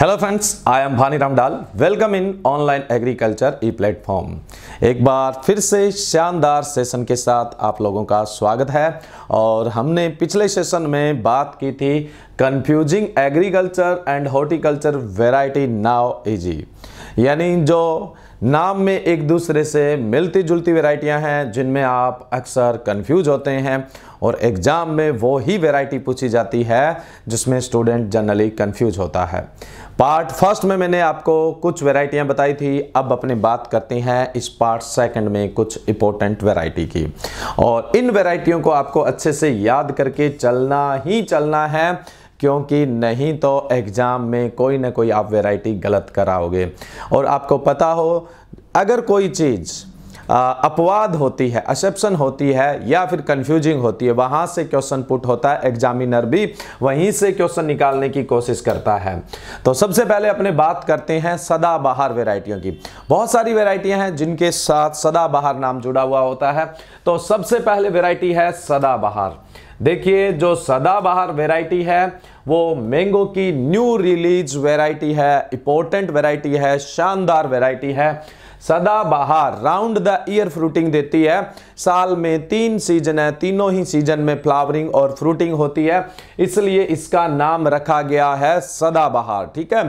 hello friends I am Bhani Ram Dal welcome in online agriculture e platform एक बार फिर से शानदार सेशन के साथ आप लोगों का स्वागत है और हमने पिछले सेशन में बात की थी confusing agriculture and horticulture variety now easy यानी जो नाम में एक दूसरे से मिलती जुलती वेराइटियां हैं जिनमें आप अक्सर कंफ्यूज होते हैं और एग्ज़ाम में वो ही वेराइटी पूछी जाती है जिसमें स्टूडेंट जनरली कंफ्यूज होता है पार्ट फर्स्ट में मैंने आपको कुछ वेराइटियाँ बताई थी अब अपने बात करते हैं इस पार्ट सेकंड में कुछ इंपॉर्टेंट वेराइटी की और इन वेराइटियों को आपको अच्छे से याद करके चलना ही चलना है क्योंकि नहीं तो एग्ज़ाम में कोई ना कोई आप वेराइटी गलत कराओगे और आपको पता हो अगर कोई चीज़ अपवाद होती है असेप्शन होती है या फिर कंफ्यूजिंग होती है वहां से क्वेश्चन पुट होता है एग्जामिनर भी वहीं से क्वेश्चन निकालने की कोशिश करता है तो सबसे पहले अपने बात करते हैं सदाबहार वेराइटियों की बहुत सारी वेराइटियां हैं जिनके साथ सदाबहार नाम जुड़ा हुआ होता है तो सबसे पहले वेराइटी है सदाबहार देखिए जो सदाबहार वेराइटी है वो मैंगो की न्यू रिलीज वेराइटी है इंपॉर्टेंट वेराइटी है शानदार वेराइटी है सदाबहार राउंड द ईयर फ्रूटिंग देती है साल में तीन सीजन है तीनों ही सीजन में फ्लावरिंग और फ्रूटिंग होती है इसलिए इसका नाम रखा गया है सदाबहार ठीक है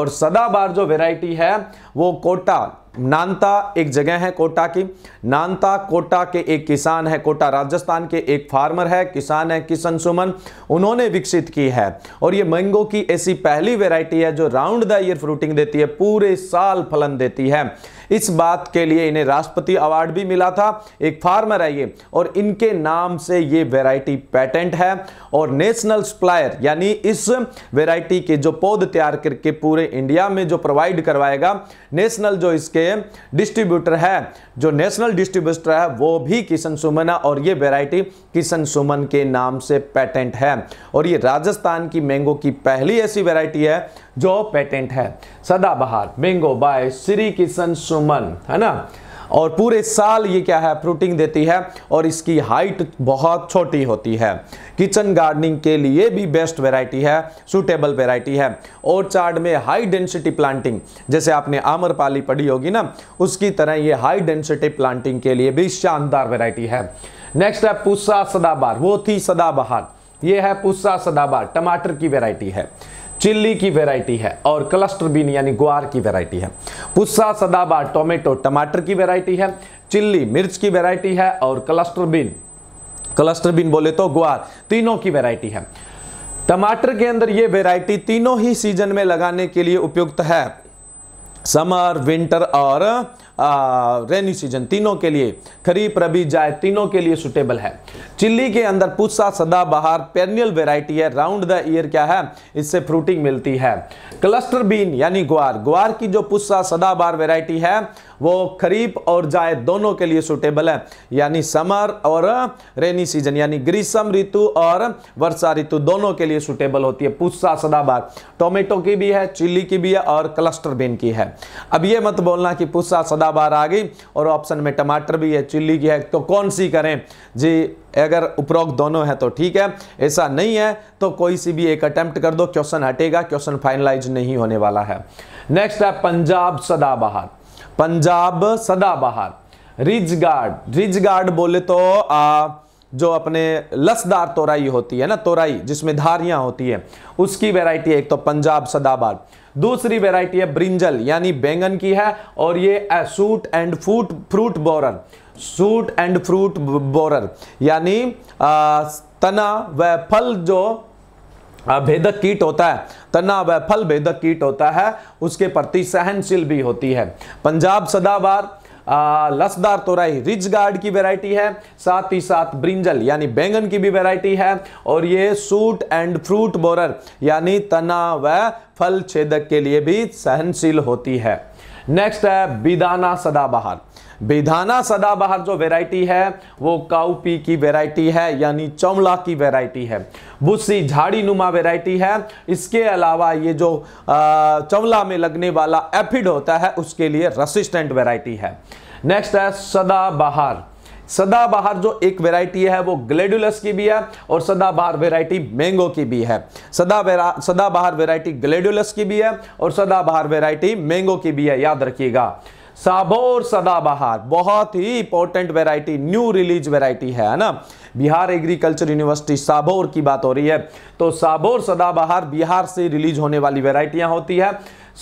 और सदाबहार जो वेराइटी है वो कोटा नानता एक जगह है कोटा की नानता कोटा के एक किसान है कोटा राजस्थान के एक फार्मर है किसान है किशन सुमन उन्होंने विकसित की है और ये मैंगो की ऐसी पहली वेराइटी है जो राउंड द ईयर फ्रूटिंग देती है पूरे साल फलन देती है इस बात के लिए इन्हें राष्ट्रपति अवार्ड भी मिला था एक फार्मर है ये और इनके नाम से ये वेराइटी पेटेंट है और नेशनल सप्लायर यानी इस वेराइटी के जो पौध तैयार करके पूरे इंडिया में जो प्रोवाइड करवाएगा नेशनल जो इसके डिस्ट्रीब्यूटर है जो नेशनल डिस्ट्रीब्यूटर है वो भी किशन सुमन है और ये वेराइटी किशन सुमन के नाम से पेटेंट है और ये राजस्थान की मैंगो की पहली ऐसी वेराइटी है जो पेटेंट है सदाबहार मैंगो बाय श्री किशन सुमन है ना और पूरे साल ये क्या है फ्रूटिंग देती है और इसकी हाइट बहुत छोटी होती है किचन गार्डनिंग के लिए भी बेस्ट वेराइटी है सूटेबल वेराइटी है ओरचार्ड में हाई डेंसिटी प्लांटिंग जैसे आपने आमर पाली पढ़ी होगी ना उसकी तरह ये हाई डेंसिटी प्लांटिंग के लिए भी शानदार वेराइटी है नेक्स्ट है पुस्सा सदाबार वो थी सदाबहार ये है पुस्सा सदाबार टमाटर की वेराइटी है चिल्ली की वेराइटी है और क्लस्टर बीन यानी ग्वार की वेराइटी है पुस्सा सदाबा टोमेटो टमाटर की वेराइटी है चिल्ली मिर्च की वेराइटी है और क्लस्टर बीन क्लस्टर बीन बोले तो ग्वार तीनों की वेराइटी है टमाटर के अंदर ये वेराइटी तीनों ही सीजन में लगाने के लिए उपयुक्त है समर विंटर और रेनी सीजन तीनों के लिए खरीफ रबी जाए तीनों के लिए सुटेबल है चिल्ली के अंदर पुस्सा सदाबहार पेरनियल वेराइटी है राउंड द ईयर क्या है इससे फ्रूटिंग मिलती है क्लस्टर बीन यानी ग्वार ग्वार की जो पुस्सा सदाबहार वेराइटी है वो खरीफ और जायद दोनों के लिए सुटेबल है यानी समर और रेनी सीजन यानी ग्रीष्म ऋतु और वर्षा ऋतु दोनों के लिए सुटेबल होती है पुस्सा सदाबार टोमेटो की भी है चिल्ली की भी है और क्लस्टर बीन की है अब ये मत बोलना कि पुस्सा सदाबार आ गई और ऑप्शन में टमाटर भी है चिल्ली की है तो कौन सी करें जी अगर उपरोक्त दोनों है तो ठीक है ऐसा नहीं है तो कोई सी भी एक अटेम्प्ट कर दो क्वेश्चन हटेगा क्वेश्चन फाइनलाइज नहीं होने वाला है नेक्स्ट है पंजाब सदाबहार Punjab Sadabahar ridge guard ridge guard बोले तो आ, जो अपने लसदार तोराई होती है ना तोराई जिसमें धारियां होती है उसकी है एक तो पंजाब सदाबार दूसरी वेराइटी है ब्रिंजल यानी बैंगन की है और ये shoot and fruit fruit borer shoot and fruit borer यानी तना व फल जो भेदक कीट होता है तना व फल भेदक कीट होता है उसके प्रति सहनशील भी होती है पंजाब सदाबार लसदार तोराई रिच गार्ड की वैरायटी है साथ ही साथ ब्रिंजल यानी बैंगन की भी वैरायटी है और ये सूट एंड फ्रूट बोरर यानी तना व फल छेदक के लिए भी सहनशील होती है नेक्स्ट है बिदाना सदाबहार बेधाना सदाबहार जो वेराइटी है वो काउपी की वेराइटी है यानी चौमला की वेराइटी है बुस्सी झाड़ी नुमा वेराइटी है इसके अलावा ये जो चौमला में लगने वाला एफिड होता है उसके लिए रसिस्टेंट वेराइटी है नेक्स्ट है सदाबहार सदाबहार जो एक वेराइटी है वो ग्लेडुलस की भी है और सदाबहार वेराइटी मैंगो की भी है सदा सदाबहार वेराइटी ग्लेडुलस की भी है और सदाबहार वेराइटी मैंगो की भी है याद रखिएगा साबोर सदाबहार बहुत ही important variety new release variety है ना बिहार एग्रीकल्चर यूनिवर्सिटी साबोर की बात हो रही है तो साबोर सदाबहार बिहार से रिलीज होने वाली वेराइटियां होती है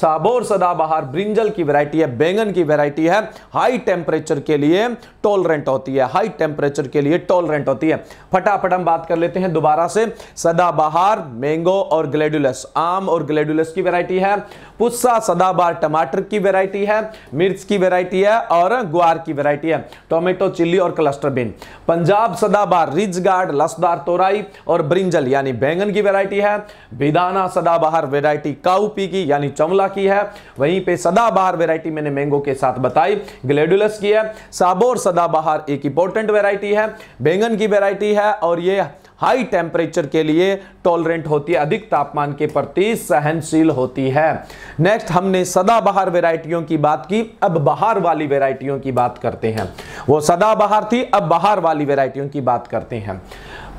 साबोर सदाबहार ब्रिंजल की वैरायटी है बैंगन की वैरायटी है हाई टेम्परेचर के लिए टॉलरेंट होती है हाई टेम्परेचर के लिए टॉलरेंट होती है फटाफट हम बात कर लेते हैं दोबारा से सदाबहार मैंगो और ग्लेडुलस आम और ग्लेडुलस की वैरायटी है पुस्सा सदाबहार टमाटर की वैरायटी है मिर्च की वैरायटी है और ग्वार की वैरायटी है टोमेटो चिल्ली और cluster bean Punjab Sadabahar ridge guard लसदार तोराई और ब्रिंजल यानी बैंगन की वैरायटी है बिदाना सदाबहार वैरायटी काउपी की यानी चमला अल्फा की है वहीं पे सदाबहार वेराइटी मैंने मैंगो के साथ बताई ग्लेडुलस की है साबोर सदाबहार एक इंपॉर्टेंट वेराइटी है बैंगन की वेराइटी है और ये हाई टेम्परेचर के लिए टॉलरेंट होती है अधिक तापमान के प्रति सहनशील होती है नेक्स्ट हमने सदाबहार वेराइटियों की बात की अब बाहर वाली वेराइटियों की बात करते हैं वो सदाबहार थी अब बाहर वाली वेराइटियों की बात करते हैं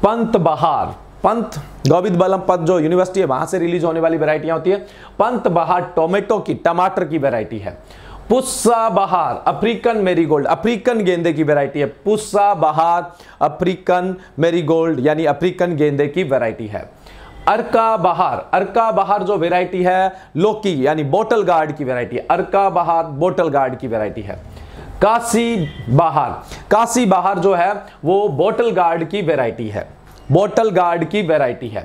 पंत बहार पंथ गोविंद बलम पंथ जो यूनिवर्सिटी है वहां से रिलीज होने वाली वेराइटियां होती है पंथ बहार टोमेटो की टमाटर की वेराइटी है पुस्सा बहार अफ्रीकन मेरीगोल्ड अफ्रीकन गेंदे की वेराइटी है पुस्सा बहार अफ्रीकन मेरीगोल्ड यानी अफ्रीकन गेंदे की वेराइटी है अर्का बहार अर्का बहार जो वेराइटी है लोकी यानी बोटल गार्ड की वेराइटी है अर्का बहार बोटल गार्ड की वेराइटी है काशी बहार काशी बहार जो है वो बोटल गार्ड की वेराइटी है बोटल गार्ड की वेराइटी है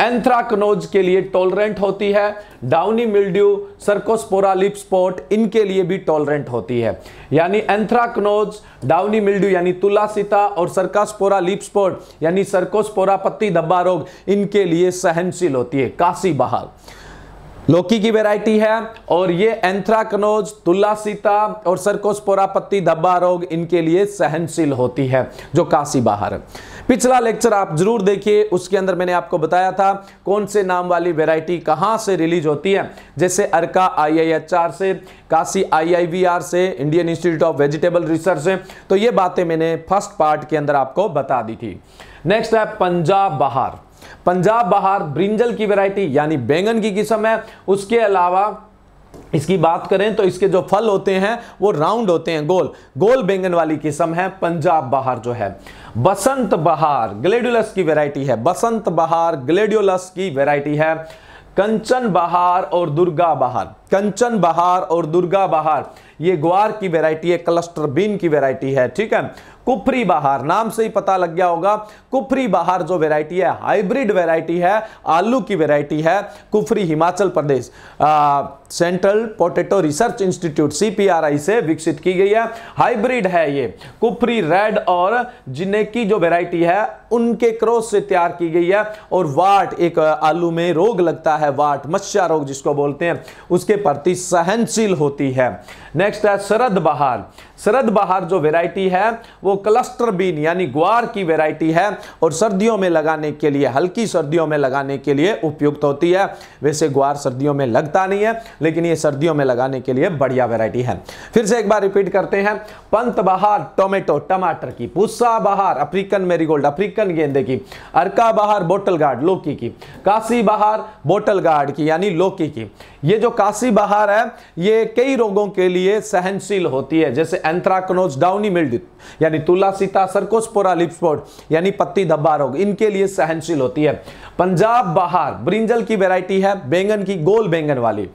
एंथ्राकनोज के लिए टॉलरेंट होती है downy mildew cercospora leaf spot इनके लिए भी टॉलरेंट होती है यानी एंथ्राकनोज डाउनी मिल्ड्यू यानी तुलासिता और सर्कास्पोरा लिप स्पॉट यानी सर्कोस्पोरा पत्ती धब्बा रोग इनके लिए सहनशील होती है काशी बहाल लौकी की वेराइटी है और ये एंथ्राकनोज तुलासीता और सर्कोस्पोरा पत्ती धब्बा रोग इनके लिए सहनशील होती है जो काशी बाहर पिछला लेक्चर आप जरूर देखिए उसके अंदर मैंने आपको बताया था कौन से नाम वाली वेराइटी कहाँ से रिलीज होती है जैसे अर्का आईआईएचआर से काशी आईआईवीआर से Indian Institute of Vegetable Research से तो ये बातें मैंने फर्स्ट पार्ट के अंदर आपको बता दी थी नेक्स्ट है पंजाब बहार पंजाब बहार ब्रिंजल की वेराइटी यानी बैंगन की किस्म है उसके अलावा इसकी बात करें तो इसके जो फल होते हैं वो राउंड होते हैं गोल गोल बैंगन वाली किस्म है पंजाब बहार जो है बसंत बहार ग्लेडुलस की वैरायटी है बसंत बहार ग्लेडुलस की वैरायटी है कंचन बहार और दुर्गा बहार कंचन बहार और दुर्गा बहार ये ग्वार की वैरायटी है क्लस्टर बीन की वैरायटी है ठीक है कुफरी बहार नाम से ही पता लग गया होगा कुफरी बहार जो वेराइटी है हाइब्रिड वेराइटी है आलू की वेराइटी है Kufri Himachal Pradesh Central Potato Research Institute CPRI से विकसित की गई है हाइब्रिड है ये कुफरी रेड और जिने की जो वेराइटी है उनके क्रोस से तैयार की गई है और वाट एक आलू में रोग लगता है वाट मच्छा रोग जिसको बोलते हैं उसके प्रति सहनशील होती है नेक्स्ट है शरद बहार शरद बहार जो वेराइटी है वो क्लस्टर बीन यानी ग्वार की वेराइटी है और सर्दियों में लगाने के लिए हल्की सर्दियों में लगाने के लिए उपयुक्त होती है वैसे ग्वार सर्दियों में लगता नहीं है लेकिन ये सर्दियों में लगाने के लिए बढ़िया वेराइटी है फिर से एक बार रिपीट करते हैं पंत बहार टोमेटो टमाटर की पुस्सा बहार अफ्रीकन मेरीगोल्ड अफ्रीक चिकन गेंदे की अरका बहार बोटल गार्ड लोकी की काशी बहार बोटल गार्ड की यानी लोकी की ये जो काशी बहार है ये कई रोगों के लिए सहनशील होती है जैसे एंथ्राकनोज डाउनी मिल्ड यानी तुलासीता सर्कोस्पोरा लिप्सपोर्ट यानी पत्ती धब्बा रोग इनके लिए सहनशील होती है पंजाब बहार ब्रिंजल की वेराइटी है बैंगन की गोल बैंगन वाली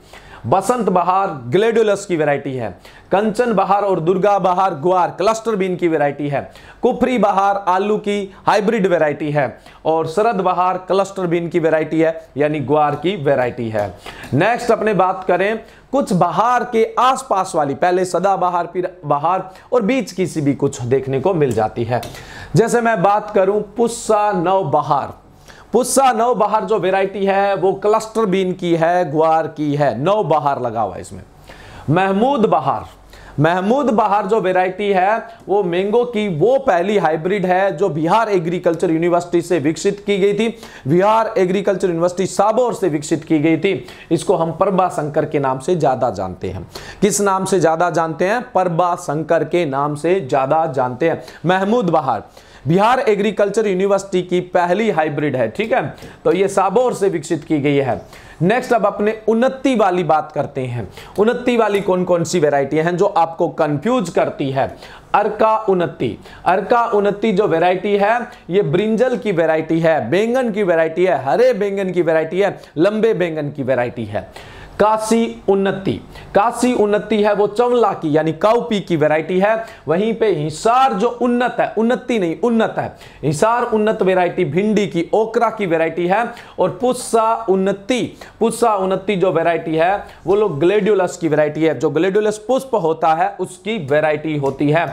बसंत बहार ग्लेडुलस की वैरायटी है कंचन बहार और दुर्गा बहार ग्वार क्लस्टर बीन की वैरायटी है कुफरी बहार आलू की हाइब्रिड वैरायटी है और शरद बहार क्लस्टर बीन की वैरायटी है यानी ग्वार की वैरायटी है नेक्स्ट अपने बात करें कुछ बहार के आसपास वाली पहले सदा बहार फिर बहार और बीच की सी भी कुछ देखने को मिल जाती है जैसे मैं बात करूं पुस्सा नव बहार पुस्सा नौ बहार जो वेराइटी है वो क्लस्टर बीन की है ग्वार की है नौ बहार लगा हुआ है इसमें महमूद बहार महमूद बहार जो वेराइटी है वो मैंगो की वो पहली हाइब्रिड है जो बिहार एग्रीकल्चर यूनिवर्सिटी से विकसित की गई थी बिहार एग्रीकल्चर यूनिवर्सिटी साबोर से विकसित की गई थी इसको हम परबा शंकर के नाम से ज़्यादा जानते हैं किस नाम से ज़्यादा जानते हैं परबा शंकर के नाम से ज़्यादा जानते हैं महमूद बहार बिहार एग्रीकल्चर यूनिवर्सिटी की पहली हाइब्रिड है ठीक है तो ये साबोर से विकसित की गई है नेक्स्ट अब अपने उन्नति वाली बात करते हैं उन्नति वाली कौन कौन सी वेराइटियां हैं जो आपको कंफ्यूज करती है अर्का उन्नति अर्का उन्नति जो वेराइटी है ये ब्रिंजल की वेराइटी है बैंगन की वेराइटी है हरे बैंगन की वेराइटी है लंबे बैंगन की वेराइटी है काशी उन्नति काशी उन्नति है वो चवला की यानी काउपी की वैरायटी है वहीं पे हिसार जो उन्नत है उन्नति नहीं उन्नत है हिसार उन्नत वैरायटी भिंडी की ओकरा की वैरायटी है और पुस्सा उन्नति पुस्सा उन्नति जो वैरायटी है वो लोग ग्लेडुलस की वैरायटी है जो ग्लेडुलस पुष्प होता है उसकी वेरायटी होती है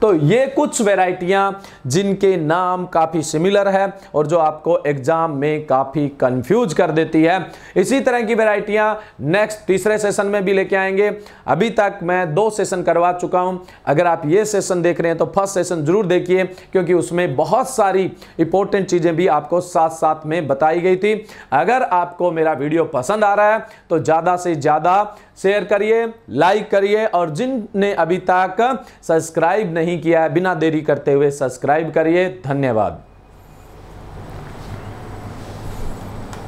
तो ये कुछ वेराइटियां जिनके नाम काफ़ी सिमिलर है और जो आपको एग्जाम में काफ़ी कंफ्यूज कर देती है इसी तरह की वेराइटियां नेक्स्ट तीसरे सेशन में भी लेके आएंगे अभी तक मैं दो सेशन करवा चुका हूं अगर आप ये सेशन देख रहे हैं तो फर्स्ट सेशन जरूर देखिए क्योंकि उसमें बहुत सारी इंपॉर्टेंट चीज़ें भी आपको साथ साथ में बताई गई थी अगर आपको मेरा वीडियो पसंद आ रहा है तो ज़्यादा से ज़्यादा शेयर करिए लाइक करिए और जिनने अभी तक सब्सक्राइब नहीं नहीं किया है बिना देरी करते हुए सब्सक्राइब करिए धन्यवाद